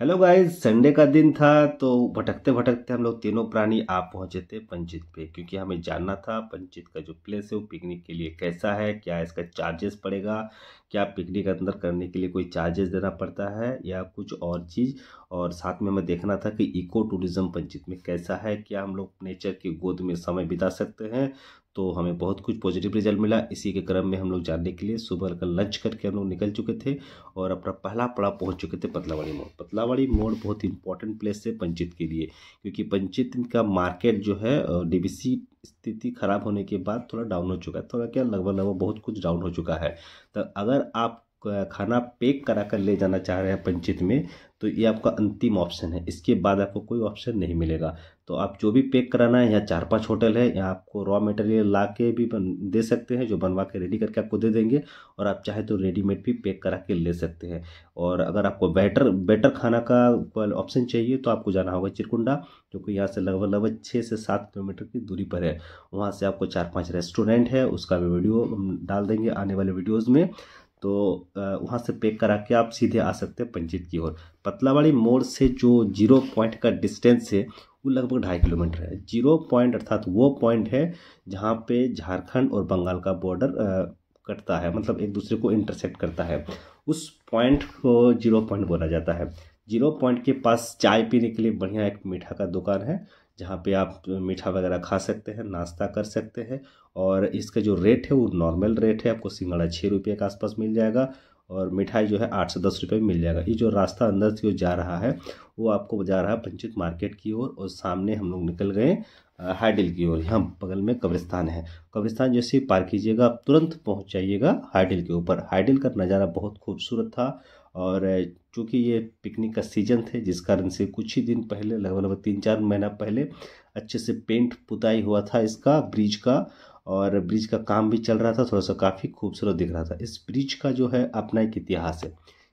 hello guys Sunday का दिन था तो भटकते भटकते हम लोग तीनों प्राणी आ पहुंचे थे पंचित पे क्योंकि हमें जानना था पंचित का जो प्लेस है वो पिकनिक के लिए कैसा है क्या इसका चार्जेस पड़ेगा क्या पिकनिक अंदर करने के लिए कोई चार्जेस देना पड़ता है या कुछ और चीज़ और साथ में मैं देखना था कि इको टूरिज़्म पंचित में कैसा है क्या हम लोग नेचर की गोद में समय बिता सकते हैं तो हमें बहुत कुछ पॉजिटिव रिजल्ट मिला इसी के क्रम में हम लोग जानने के लिए सुबह का लंच करके हम लोग निकल चुके थे और अपना पहला पड़ा पहुंच चुके थे पतलावाड़ी मोड़ पतलावाड़ी मोड़ बहुत इंपॉर्टेंट प्लेस है पंचित के लिए क्योंकि पंचित का मार्केट जो है डीबीसी स्थिति ख़राब होने के बाद थोड़ा डाउन हो चुका है थोड़ा क्या लगभग लगभग बहुत कुछ डाउन हो चुका है तो अगर आप खाना पैक करा कर ले जाना चाह रहे हैं पंचित में तो ये आपका अंतिम ऑप्शन है इसके बाद आपको कोई ऑप्शन नहीं मिलेगा तो आप जो भी पैक कराना है यहाँ चार पांच होटल है यहाँ आपको रॉ मटेरियल ला के भी बन दे सकते हैं जो बनवा के रेडी करके आपको दे देंगे और आप चाहे तो रेडीमेड भी पैक करा के ले सकते हैं और अगर आपको बेटर बेटर खाना का ऑप्शन चाहिए तो आपको जाना होगा चिरकुंडा जो कि यहाँ से लगभग लगभग छः से सात किलोमीटर की दूरी पर है वहाँ से आपको चार पाँच रेस्टोरेंट है उसका भी वीडियो हम डाल देंगे आने वाले वीडियोज़ में तो वहाँ से पे करा के आप सीधे आ सकते हैं पंचित की ओर पतलावाड़ी मोड़ से जो जीरो पॉइंट का डिस्टेंस है वो लगभग ढाई किलोमीटर है जीरो पॉइंट अर्थात वो पॉइंट है जहाँ पे झारखंड और बंगाल का बॉर्डर कटता है मतलब एक दूसरे को इंटरसेप्ट करता है उस पॉइंट को जीरो पॉइंट बोला जाता है जीरो पॉइंट के पास चाय पीने के लिए बढ़िया एक मीठा का दुकान है जहाँ पे आप मीठा वगैरह खा सकते हैं नाश्ता कर सकते हैं और इसका जो रेट है वो नॉर्मल रेट है आपको सिंगड़ा छः रुपये के आसपास मिल जाएगा और मिठाई जो है आठ से दस रुपये मिल जाएगा ये जो रास्ता अंदर से जा रहा है वो आपको जा रहा है पंचित मार्केट की ओर और, सामने हम लोग निकल गए हाइडिल की ओर यहाँ बगल में कब्रिस्तान है कब्रिस्तान जैसे पार कीजिएगा आप तुरंत पहुँच जाइएगा हाइडिल के ऊपर हाइडिल का नज़ारा बहुत खूबसूरत था और चूँकि ये पिकनिक का सीज़न थे जिस कारण से कुछ ही दिन पहले लगभग लगभग तीन चार महीना पहले अच्छे से पेंट पुताई हुआ था इसका ब्रिज का और ब्रिज का काम भी चल रहा था थोड़ा सा काफ़ी खूबसूरत दिख रहा था इस ब्रिज का जो है अपना एक इतिहास है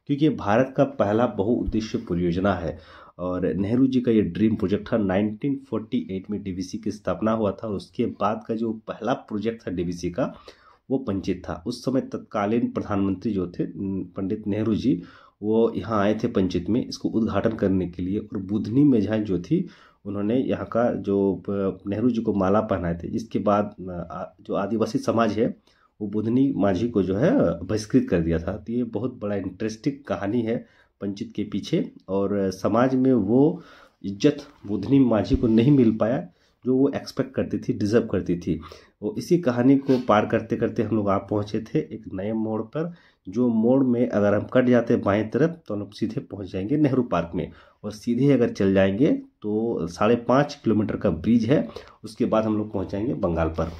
क्योंकि ये भारत का पहला बहुउद्देश्य परियोजना है और नेहरू जी का ये ड्रीम प्रोजेक्ट था 1948 में डीवीसी की स्थापना हुआ था और उसके बाद का जो पहला प्रोजेक्ट था डीवीसी का वो पंचित था उस समय तत्कालीन प्रधानमंत्री जो थे पंडित नेहरू जी वो यहाँ आए थे पंचित में इसको उद्घाटन करने के लिए और बुधनी जहाँ जो थी उन्होंने यहाँ का जो नेहरू जी को माला पहनाए थे जिसके बाद जो आदिवासी समाज है वो बुधनी माझी को जो है बहिष्कृत कर दिया था तो ये बहुत बड़ा इंटरेस्टिंग कहानी है पंचित के पीछे और समाज में वो इज्जत बुधनी माझी को नहीं मिल पाया जो वो एक्सपेक्ट करती थी डिज़र्व करती थी वो इसी कहानी को पार करते करते हम लोग आप पहुँचे थे एक नए मोड़ पर जो मोड़ में अगर हम कट जाते बाएं तरफ तो हम सीधे पहुँच जाएंगे नेहरू पार्क में और सीधे अगर चल जाएंगे तो साढ़े पाँच किलोमीटर का ब्रिज है उसके बाद हम लोग पहुँच जाएंगे बंगाल पर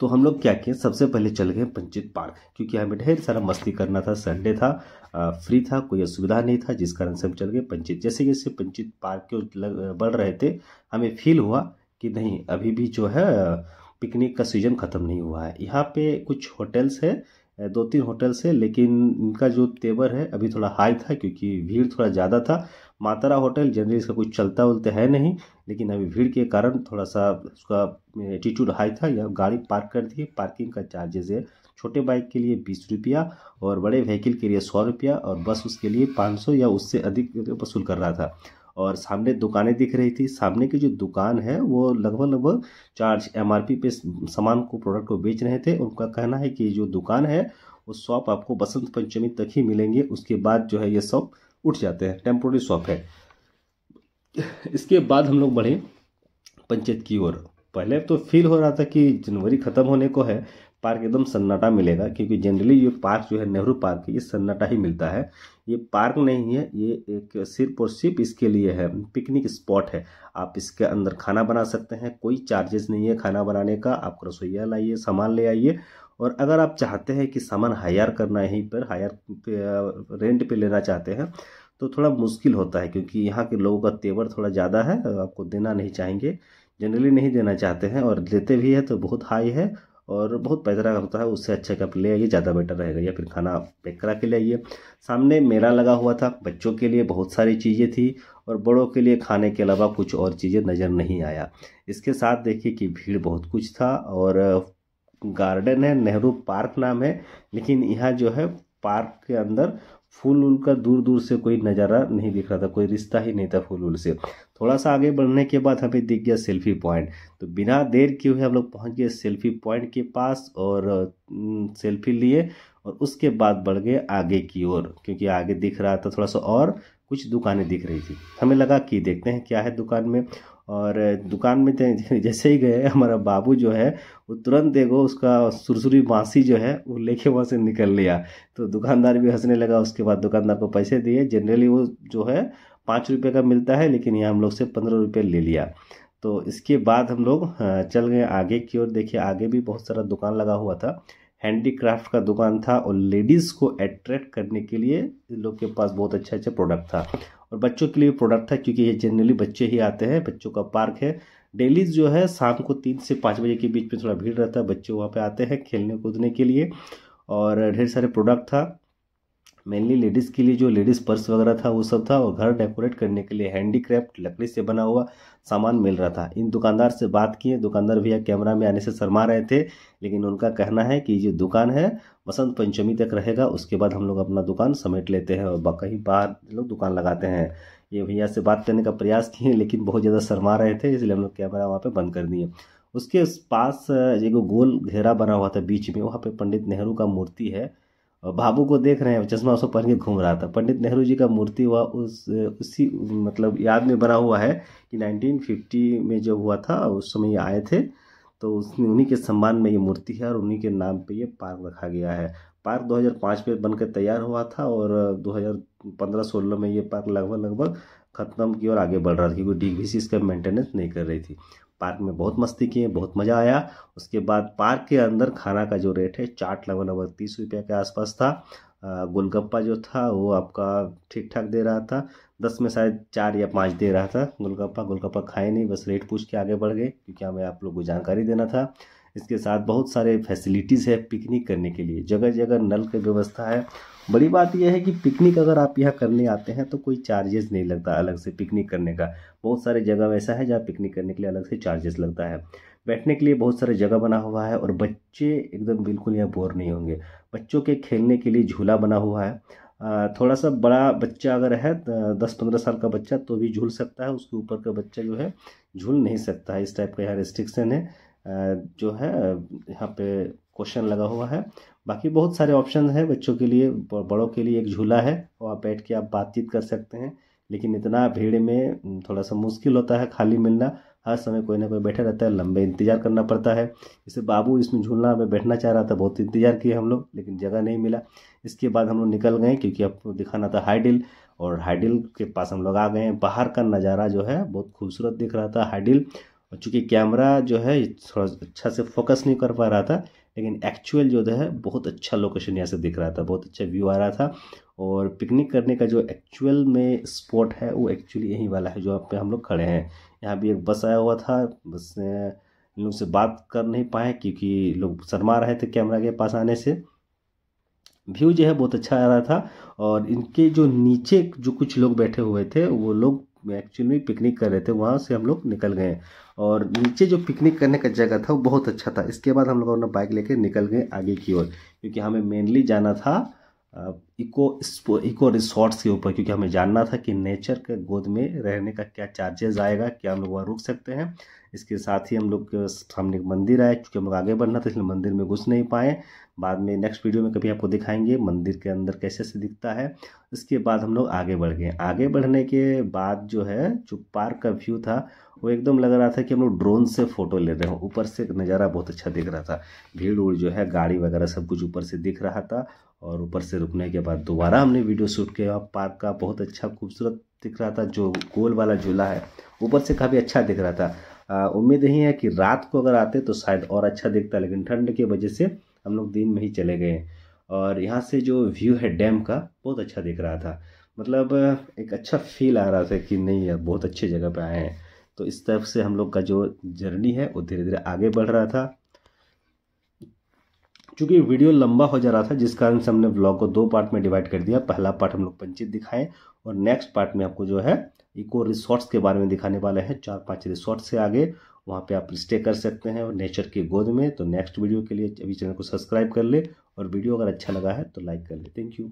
तो हम लोग क्या किए सबसे पहले चल गए पंचित पार्क क्योंकि हमें ढेर सारा मस्ती करना था संडे था फ्री था कोई असुविधा नहीं था जिस कारण से हम चल गए पंचित जैसे जैसे पंचित पार्क के बढ़ रहे थे हमें फील हुआ कि नहीं अभी भी जो है पिकनिक का सीजन ख़त्म नहीं हुआ है यहाँ पे कुछ होटल्स है दो तीन होटल से लेकिन इनका जो तेवर है अभी थोड़ा हाई था क्योंकि भीड़ थोड़ा ज़्यादा था मातारा होटल जनरली इसका कुछ चलता उलता है नहीं लेकिन अभी भीड़ के कारण थोड़ा सा उसका एटीट्यूड हाई था या गाड़ी पार्क कर दिए पार्किंग का चार्जेज है छोटे बाइक के लिए बीस रुपया और बड़े व्हीकल के लिए सौ रुपया और बस उसके लिए पाँच सौ या उससे अधिक वसूल कर रहा था और सामने दुकानें दिख रही थी सामने की जो दुकान है वो लगभग लगभग चार्ज एम पे सामान को प्रोडक्ट को बेच रहे थे उनका कहना है कि जो दुकान है वो शॉप आपको बसंत पंचमी तक ही मिलेंगे उसके बाद जो है ये शॉप उठ जाते हैं टेम्पोरी शॉप है इसके बाद हम लोग बढ़े पंचायत की ओर पहले तो फील हो रहा था कि जनवरी ख़त्म होने को है पार्क एकदम सन्नाटा मिलेगा क्योंकि जनरली ये पार्क जो है नेहरू पार्क ये सन्नाटा ही मिलता है ये पार्क नहीं है ये एक सिर्फ और सिर्फ इसके लिए है पिकनिक स्पॉट है आप इसके अंदर खाना बना सकते हैं कोई चार्जेस नहीं है खाना बनाने का आप रसोईया लाइए सामान ले आइए और अगर आप चाहते हैं कि सामान हायर करना यहीं पर हायर रेंट पर लेना चाहते हैं तो थोड़ा मुश्किल होता है क्योंकि यहाँ के लोगों का तेवर थोड़ा ज़्यादा है आपको देना नहीं चाहेंगे जनरली नहीं देना चाहते हैं और लेते भी है तो बहुत हाई है और बहुत पैदा होता है उससे अच्छा कप ले आइए ज़्यादा बेटर रहेगा या फिर खाना पैक करा के ले आइए सामने मेला लगा हुआ था बच्चों के लिए बहुत सारी चीज़ें थी और बड़ों के लिए खाने के अलावा कुछ और चीज़ें नज़र नहीं आया इसके साथ देखिए कि भीड़ बहुत कुछ था और गार्डन है नेहरू पार्क नाम है लेकिन यहाँ जो है पार्क के अंदर फूल उल का दूर दूर से कोई नज़ारा नहीं दिख रहा था कोई रिश्ता ही नहीं था फूल उल से थोड़ा सा आगे बढ़ने के बाद हमें दिख गया सेल्फी पॉइंट तो बिना देर किए हुए हम लोग पहुंच गए सेल्फी पॉइंट के पास और सेल्फी लिए और उसके बाद बढ़ गए आगे की ओर क्योंकि आगे दिख रहा था थोड़ा सा और कुछ दुकानें दिख रही थी हमें लगा कि देखते हैं क्या है दुकान में और दुकान में जैसे ही गए हमारा बाबू जो है वो तुरंत देखो उसका सुरसुरी बाँसी जो है वो लेके वहाँ से निकल लिया तो दुकानदार भी हंसने लगा उसके बाद दुकानदार को पैसे दिए जनरली वो जो है पाँच रुपये का मिलता है लेकिन यहाँ हम लोग से पंद्रह रुपये ले लिया तो इसके बाद हम लोग चल गए आगे की ओर देखिए आगे भी बहुत सारा दुकान लगा हुआ था हैंडीक्राफ्ट का दुकान था और लेडीज़ को अट्रैक्ट करने के लिए लोग के पास बहुत अच्छा अच्छा प्रोडक्ट था और बच्चों के लिए प्रोडक्ट था क्योंकि ये जनरली बच्चे ही आते हैं बच्चों का पार्क है डेली जो है शाम को तीन से पाँच बजे के बीच में थोड़ा भीड़ रहता है बच्चे वहाँ पर आते हैं खेलने कूदने के लिए और ढेर सारे प्रोडक्ट था मेनली लेडीज़ के लिए जो लेडीज़ पर्स वगैरह था वो सब था और घर डेकोरेट करने के लिए हैंडीक्राफ्ट लकड़ी से बना हुआ सामान मिल रहा था इन दुकानदार से बात किए दुकानदार भैया कैमरा में आने से शर्मा रहे थे लेकिन उनका कहना है कि ये दुकान है बसंत पंचमी तक रहेगा उसके बाद हम लोग अपना दुकान समेट लेते हैं और कहीं बाहर लोग दुकान लगाते हैं ये भैया से बात करने का प्रयास किए लेकिन बहुत ज़्यादा शर्मा रहे थे इसलिए हम लोग कैमरा वहाँ पर बंद कर दिए उसके पास एक गोल घेरा बना हुआ था बीच में वहाँ पर पंडित नेहरू का मूर्ति है बाबू को देख रहे हैं चश्मा उसको पहन के घूम रहा था पंडित नेहरू जी का मूर्ति हुआ उस उसी मतलब याद में बना हुआ है कि 1950 में जो हुआ था उस समय ये आए थे तो उसमें उन्हीं के सम्मान में ये मूर्ति है और उन्हीं के नाम पे ये पार्क रखा गया है पार्क 2005 में बनकर तैयार हुआ था और 2015-16 में ये पार्क लगभग लगभग ख़त्म की और आगे बढ़ रहा था क्योंकि डी इसका मेंटेनेंस नहीं कर रही थी पार्क में बहुत मस्ती किए बहुत मज़ा आया उसके बाद पार्क के अंदर खाना का जो रेट है चाट लगभग लगभग तीस रुपये के आसपास था गोलगप्पा जो था वो आपका ठीक ठाक दे रहा था दस में शायद चार या पाँच दे रहा था गोलगप्पा गोलगप्पा खाए नहीं बस रेट पूछ के आगे बढ़ गए क्योंकि हमें आप लोग को जानकारी देना था इसके साथ बहुत सारे फैसिलिटीज़ है पिकनिक करने के लिए जगह जगह नल की व्यवस्था है बड़ी बात यह है कि पिकनिक अगर आप यहाँ करने आते हैं तो कोई चार्जेस नहीं लगता अलग से पिकनिक करने का बहुत सारे जगह वैसा है जहाँ पिकनिक करने के लिए अलग से चार्जेस लगता है बैठने के लिए बहुत सारे जगह बना हुआ है और बच्चे एकदम बिल्कुल यहाँ बोर नहीं होंगे बच्चों के खेलने के लिए झूला बना हुआ है थोड़ा सा बड़ा बच्चा अगर है दस पंद्रह साल का बच्चा तो भी झूल सकता है उसके ऊपर का बच्चा जो है झूल नहीं सकता है इस टाइप का यहाँ रिस्ट्रिक्शन है जो है यहाँ पे क्वेश्चन लगा हुआ है बाकी बहुत सारे ऑप्शन हैं बच्चों के लिए बड़ों के लिए एक झूला है वहाँ बैठ के आप बातचीत कर सकते हैं लेकिन इतना भीड़ में थोड़ा सा मुश्किल होता है खाली मिलना हर समय कोई ना कोई बैठा रहता है लंबे इंतजार करना पड़ता है इसे बाबू इसमें झूलना में बैठना चाह रहा था बहुत इंतजार किए हम लोग लेकिन जगह नहीं मिला इसके बाद हम लोग निकल गए क्योंकि आपको दिखाना था हाइडिल और हाइडिल के पास हम लोग आ गए बाहर का नज़ारा जो है बहुत खूबसूरत दिख रहा था हाइडिल और चूँकि कैमरा जो है थोड़ा अच्छा से फोकस नहीं कर पा रहा था लेकिन एक्चुअल जो है बहुत अच्छा लोकेशन यहाँ से दिख रहा था बहुत अच्छा व्यू आ रहा था और पिकनिक करने का जो एक्चुअल में स्पॉट है वो एक्चुअली यहीं वाला है जो पे हम लोग खड़े हैं यहाँ भी एक बस आया हुआ था बस इन लोग से बात कर नहीं पाए क्योंकि लोग शर्मा रहे थे कैमरा के पास आने से व्यू जो है बहुत अच्छा आ रहा था और इनके जो नीचे जो कुछ लोग बैठे हुए थे वो लोग एक्चुअली पिकनिक कर रहे थे वहाँ से हम लोग निकल गए और नीचे जो पिकनिक करने का जगह था वो बहुत अच्छा था इसके बाद हम लोग अपना बाइक लेकर निकल गए आगे की ओर क्योंकि हमें मेनली जाना था इको इको रिसोर्ट्स के ऊपर क्योंकि हमें जानना था कि नेचर के गोद में रहने का क्या चार्जेस आएगा क्या हम लोग वहाँ रुक सकते हैं इसके साथ ही हम लोग के सामने एक मंदिर आए क्योंकि हम लोग आगे बढ़ना था इसलिए मंदिर में घुस नहीं पाए बाद में नेक्स्ट वीडियो में कभी आपको दिखाएंगे मंदिर के अंदर कैसे से दिखता है इसके बाद हम लोग आगे बढ़ गए आगे बढ़ने के बाद जो है जो पार्क का व्यू था वो एकदम लग रहा था कि हम लोग ड्रोन से फ़ोटो ले रहे हो ऊपर से नज़ारा बहुत अच्छा दिख रहा था भीड़ उड़ जो है गाड़ी वगैरह सब कुछ ऊपर से दिख रहा था और ऊपर से रुकने के बाद दोबारा हमने वीडियो शूट किया पार्क का बहुत अच्छा खूबसूरत दिख रहा था जो गोल वाला झूला है ऊपर से काफ़ी अच्छा दिख रहा था उम्मीद यही है कि रात को अगर आते तो शायद और अच्छा दिखता लेकिन ठंड की वजह से हम लोग दिन में ही चले गए और यहाँ से जो व्यू है डैम का बहुत अच्छा दिख रहा था मतलब एक अच्छा फील आ रहा था कि नहीं यार बहुत अच्छी जगह पर आए हैं तो इस तरफ से हम लोग का जो जर्नी है वो धीरे धीरे आगे बढ़ रहा था चूंकि वीडियो लंबा हो जा रहा था जिस कारण से हमने ब्लॉग को दो पार्ट में डिवाइड कर दिया पहला पार्ट हम लोग पंचित दिखाएं और नेक्स्ट पार्ट में आपको जो है इको रिसोर्ट्स के बारे में दिखाने वाले हैं चार पांच रिसोर्ट्स से आगे वहाँ पे आप स्टे कर सकते हैं और नेचर की गोद में तो नेक्स्ट वीडियो के लिए अभी चैनल को सब्सक्राइब कर ले और वीडियो अगर अच्छा लगा है तो लाइक कर ले थैंक यू